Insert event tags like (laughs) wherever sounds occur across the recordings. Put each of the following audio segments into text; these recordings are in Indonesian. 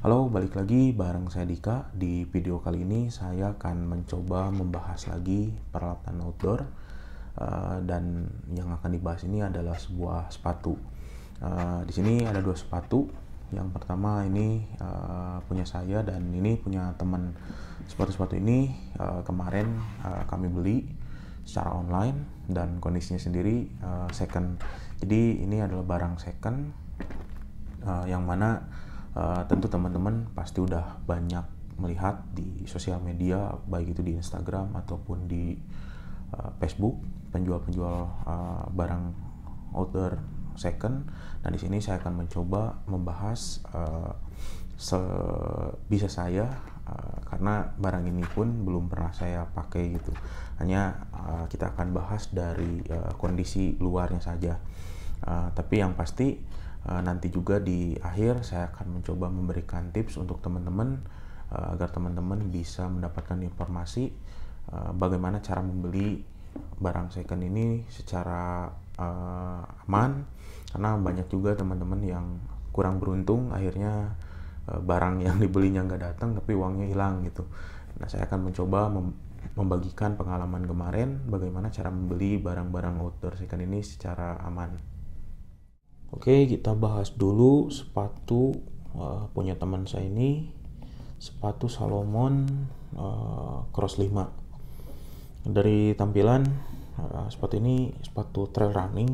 Halo, balik lagi bareng saya Dika. Di video kali ini saya akan mencoba membahas lagi peralatan outdoor eh, dan yang akan dibahas ini adalah sebuah sepatu. Eh, di sini ada dua sepatu. Yang pertama ini eh, punya saya dan ini punya teman. Sepatu-sepatu ini kemarin kami beli secara online dan kondisinya sendiri second. Jadi ini adalah barang second uh, yang mana Eh, tentu teman-teman pasti udah banyak melihat di sosial media baik itu di Instagram ataupun di uh, Facebook penjual-penjual uh, barang outdoor second. Nah di sini saya akan mencoba membahas uh, sebisa saya uh, karena barang ini pun belum pernah saya pakai gitu. Hanya uh, kita akan bahas dari uh, kondisi luarnya saja. Uh, tapi yang pasti Eh, nanti juga di akhir saya akan mencoba memberikan tips untuk teman-teman eh, agar teman-teman bisa mendapatkan informasi eh, bagaimana cara membeli barang second ini secara aman karena banyak juga teman-teman yang kurang beruntung akhirnya barang yang dibelinya nggak datang tapi uangnya hilang gitu. Nah saya akan mencoba membagikan pengalaman kemarin bagaimana cara membeli barang-barang outdoor second ini secara aman. Oke, kita bahas dulu sepatu uh, punya teman saya ini, sepatu Salomon uh, Cross 5. Dari tampilan uh, sepatu ini sepatu trail running.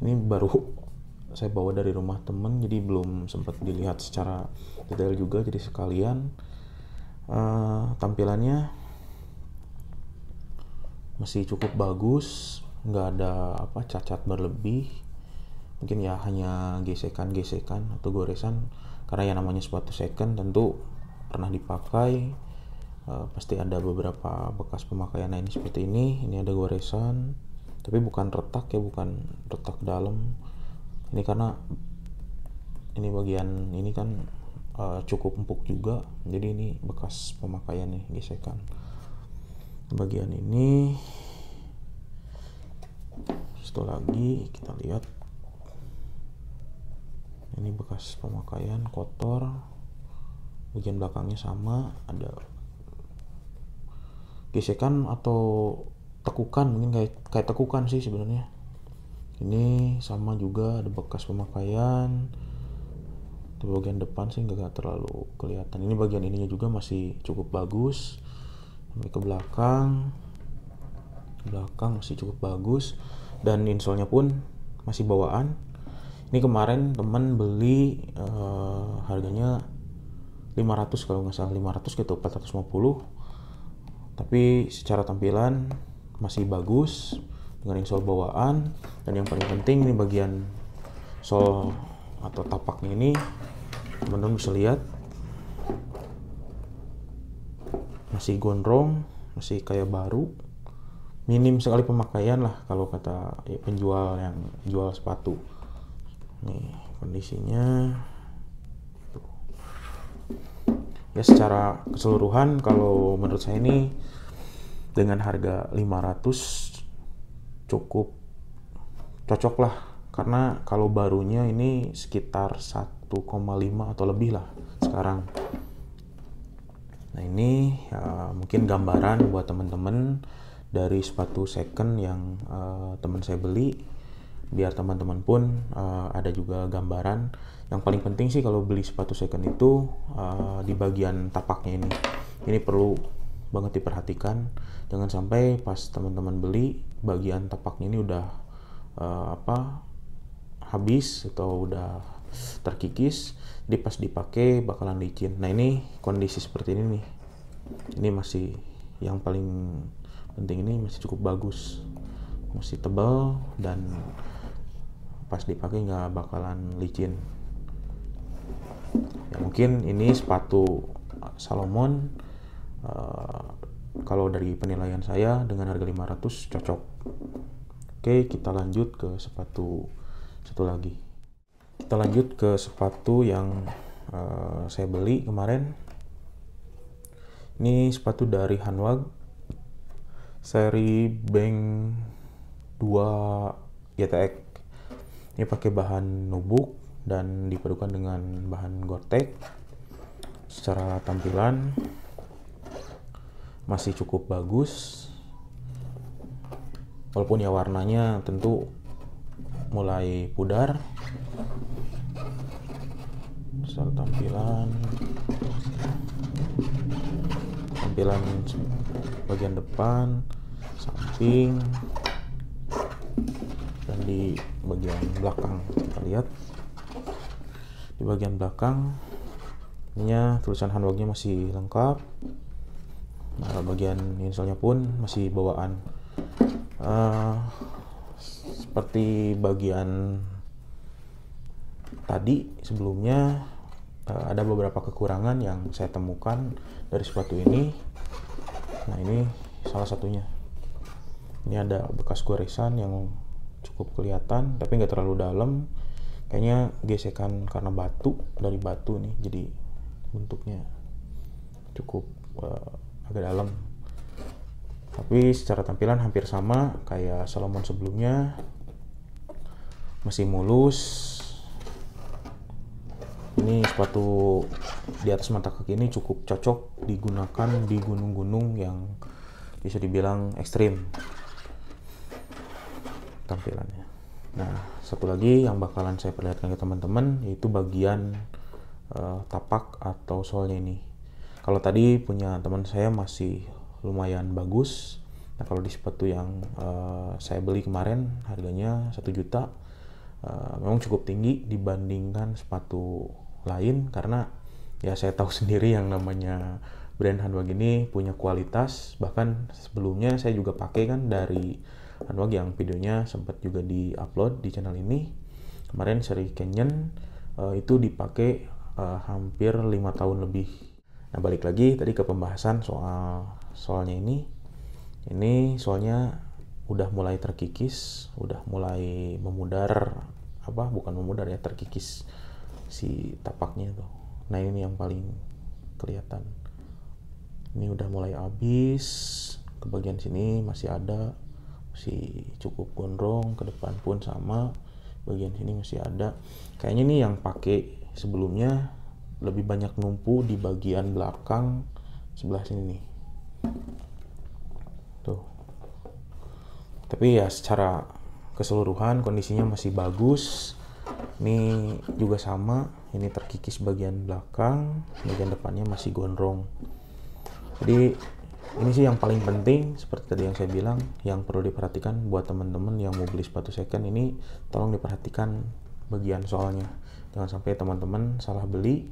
Ini baru (laughs) saya bawa dari rumah temen jadi belum sempat dilihat secara detail juga jadi sekalian uh, tampilannya masih cukup bagus nggak ada apa cacat berlebih mungkin ya hanya gesekan-gesekan atau goresan karena yang namanya sepatu second tentu pernah dipakai e, pasti ada beberapa bekas pemakaian lain ini seperti ini ini ada goresan tapi bukan retak ya bukan retak dalam ini karena ini bagian ini kan e, cukup empuk juga jadi ini bekas pemakaian nih gesekan bagian ini satu lagi kita lihat ini bekas pemakaian kotor bagian belakangnya sama ada gesekan atau tekukan mungkin kayak kayak tekukan sih sebenarnya ini sama juga ada bekas pemakaian di bagian depan sih nggak terlalu kelihatan ini bagian ininya juga masih cukup bagus sampai ke belakang belakang masih cukup bagus dan insolnya pun masih bawaan ini kemarin temen beli uh, harganya 500 kalau nggak salah 500 gitu 450 tapi secara tampilan masih bagus dengan insol bawaan dan yang paling penting ini bagian sol atau tapaknya ini teman-teman bisa lihat masih gondrong masih kayak baru minim sekali pemakaian lah kalau kata ya, penjual yang jual sepatu nih kondisinya ya secara keseluruhan kalau menurut saya ini dengan harga 500 cukup cocok lah karena kalau barunya ini sekitar 1,5 atau lebih lah sekarang nah ini ya, mungkin gambaran buat temen-temen dari sepatu second yang uh, eh, teman saya beli biar teman-teman pun uh, ada juga gambaran yang paling penting sih kalau beli sepatu second itu uh, di bagian tapaknya ini ini perlu banget diperhatikan jangan sampai pas teman-teman beli bagian tapaknya ini udah uh, apa habis atau udah terkikis di pas dipakai bakalan licin nah ini kondisi seperti ini nih ini masih yang paling penting ini masih cukup bagus masih tebal dan pas dipakai nggak bakalan licin ya mungkin ini sepatu eh, Salomon uh, kalau dari penilaian saya dengan harga 500 cocok oke kita lanjut ke sepatu satu lagi kita lanjut ke sepatu yang uh, saya beli kemarin ini sepatu dari Hanwag seri Bank 2 YTX ini pakai bahan nubuk dan dipadukan dengan bahan gortek. secara tampilan masih cukup bagus walaupun ya warnanya tentu mulai pudar secara tampilan tampilan bagian depan samping dan di bagian belakang kita lihat di bagian belakang ininya tulisan handwagnya masih lengkap nah, bagian insolnya pun masih bawaan uh, seperti bagian tadi sebelumnya uh, ada beberapa kekurangan yang saya temukan dari sepatu ini nah ini salah satunya ini ada bekas goresan yang cukup kelihatan tapi nggak terlalu dalam kayaknya gesekan karena batu dari batu nih jadi bentuknya cukup uh, agak dalam tapi secara tampilan hampir sama kayak Salomon sebelumnya masih mulus ini sepatu di atas mata kaki ini cukup cocok digunakan di gunung-gunung yang bisa dibilang ekstrim tampilannya nah satu lagi yang bakalan saya perlihatkan ke teman-teman yaitu bagian uh, tapak atau solnya ini kalau tadi punya teman saya masih lumayan bagus nah kalau di sepatu yang uh, saya beli kemarin harganya satu juta uh, memang cukup tinggi dibandingkan sepatu lain karena ya saya tahu (laughs) sendiri yang namanya brand handbag ini punya kualitas bahkan sebelumnya saya juga pakai kan dari handbag yang videonya sempat juga di upload di channel ini kemarin seri Canyon uh, itu dipakai uh, hampir lima tahun lebih nah balik lagi tadi ke pembahasan soal soalnya ini ini soalnya udah mulai terkikis udah mulai memudar apa bukan memudar ya terkikis si tapaknya tuh nah ini yang paling kelihatan ini udah mulai habis ke bagian sini masih ada si cukup gondrong ke depan pun sama bagian sini masih ada kayaknya nih yang pakai sebelumnya lebih banyak numpu di bagian belakang sebelah sini nih tuh tapi ya secara keseluruhan kondisinya masih bagus ini juga sama ini terkikis bagian belakang bagian depannya masih gondrong jadi ini sih yang paling penting seperti tadi yang saya bilang yang perlu diperhatikan buat teman-teman yang mau beli sepatu second ini tolong diperhatikan bagian soalnya jangan sampai teman-teman salah beli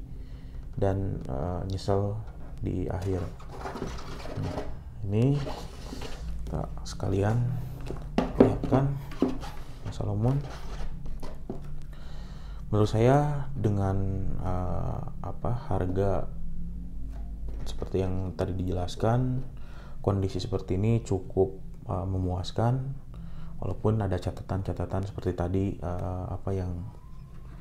dan uh, nyesel di akhir nah, ini kita sekalian kita lihatkan Solomon menurut saya dengan uh, apa harga seperti yang tadi dijelaskan kondisi seperti ini cukup uh, memuaskan walaupun ada catatan-catatan seperti tadi uh, apa yang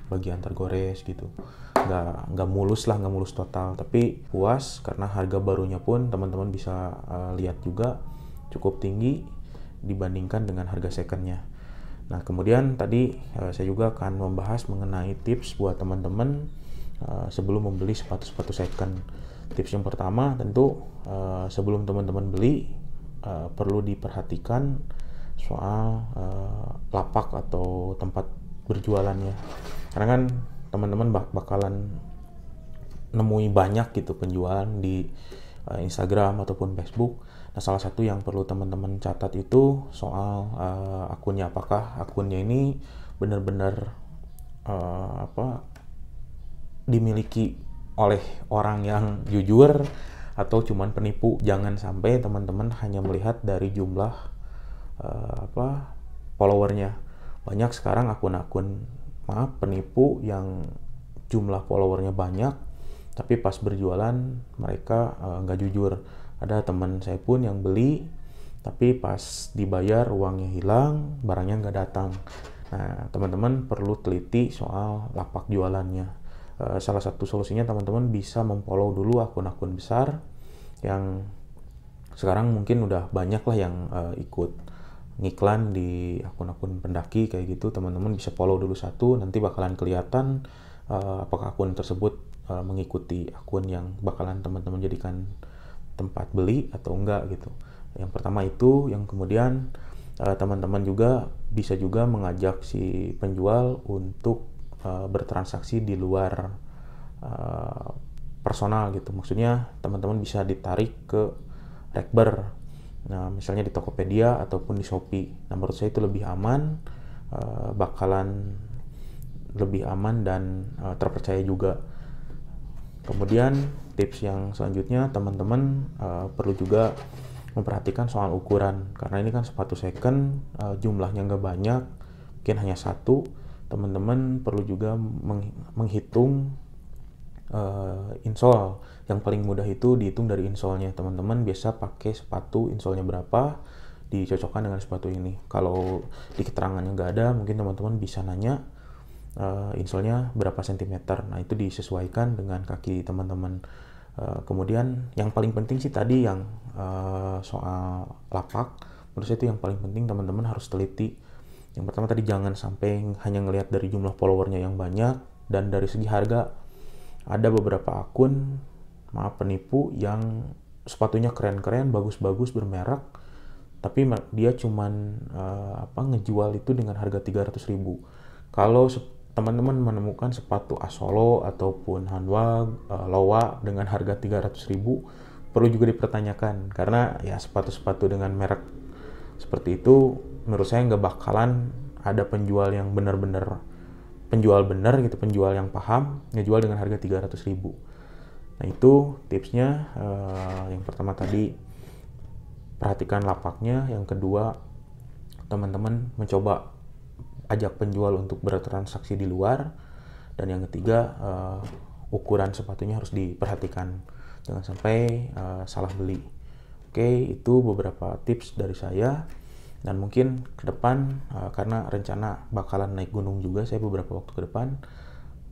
bagian tergores gitu nggak nggak mulus lah nggak mulus total tapi puas karena harga barunya pun teman-teman bisa uh, lihat juga cukup tinggi dibandingkan dengan harga secondnya Nah, kemudian tadi eh, saya juga akan membahas mengenai tips buat teman-teman eh, sebelum membeli sepatu-sepatu second. Tips yang pertama tentu eh, sebelum teman-teman beli perlu diperhatikan soal lapak atau tempat berjualannya. Karena kan teman-teman bak bakalan nemui banyak gitu penjualan di Instagram ataupun Facebook Nah, salah satu yang perlu teman-teman catat itu soal uh, akunnya apakah akunnya ini benar-benar uh, apa dimiliki oleh orang yang jujur atau cuman penipu. Jangan sampai teman-teman hanya melihat dari jumlah uh, apa followernya. Banyak sekarang akun-akun maaf penipu yang jumlah followernya banyak tapi pas berjualan mereka nggak uh, jujur ada teman saya pun yang beli tapi pas dibayar uangnya hilang barangnya nggak datang nah teman-teman perlu teliti soal lapak jualannya e, salah satu solusinya teman-teman bisa memfollow dulu akun-akun besar yang sekarang mungkin udah banyak lah yang e, ikut ngiklan di akun-akun pendaki kayak gitu teman-teman bisa follow dulu satu nanti bakalan kelihatan uh, apakah akun tersebut uh, mengikuti akun yang bakalan teman-teman jadikan tempat beli atau enggak gitu. Yang pertama itu, yang kemudian eh, teman-teman juga bisa juga mengajak si penjual untuk uh, bertransaksi di luar uh, personal gitu. Maksudnya teman-teman bisa ditarik ke rekber. Nah, misalnya di Tokopedia ataupun di Shopee. Nah, menurut saya itu lebih aman, uh, bakalan lebih aman dan uh, terpercaya juga. Kemudian tips yang selanjutnya teman-teman uh, perlu juga memperhatikan soal ukuran karena ini kan sepatu second uh, jumlahnya nggak banyak mungkin hanya satu teman-teman perlu juga meng menghitung uh, insol yang paling mudah itu dihitung dari insolnya teman-teman biasa pakai sepatu insolnya berapa dicocokkan dengan sepatu ini kalau di keterangannya nggak ada mungkin teman-teman bisa nanya uh, insolnya berapa sentimeter nah itu disesuaikan dengan kaki teman-teman Eh, kemudian yang paling penting sih tadi yang uh, soal lapak, menurut saya itu yang paling penting teman-teman harus teliti. Yang pertama tadi jangan sampai hanya ngelihat dari jumlah followernya yang banyak dan dari segi harga ada beberapa akun maaf penipu yang sepatunya keren-keren, bagus-bagus, bermerek, tapi dia cuman uh, apa ngejual itu dengan harga 300.000 ribu. Kalau teman-teman menemukan sepatu Asolo ataupun Hanwa uh, eh, Lowa dengan harga 300.000 perlu juga dipertanyakan karena ya sepatu-sepatu dengan merek seperti itu menurut saya nggak bakalan ada penjual yang benar-benar penjual benar gitu penjual yang paham ngejual dengan harga 300.000 nah itu tipsnya uh, yang pertama tadi perhatikan lapaknya yang kedua teman-teman mencoba ajak penjual untuk bertransaksi di luar dan yang ketiga uh, ukuran sepatunya harus diperhatikan jangan sampai uh, salah beli oke itu beberapa tips dari saya dan mungkin ke depan uh, karena rencana bakalan naik gunung juga saya beberapa waktu ke depan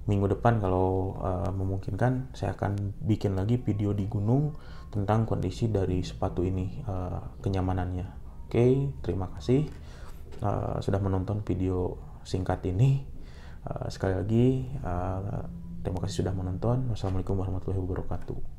minggu depan kalau uh, memungkinkan saya akan bikin lagi video di gunung tentang kondisi dari sepatu ini uh, kenyamanannya oke terima kasih uh, sudah menonton video singkat ini. Uh, sekali lagi, uh, terima kasih sudah menonton. Wassalamualaikum warahmatullahi wabarakatuh.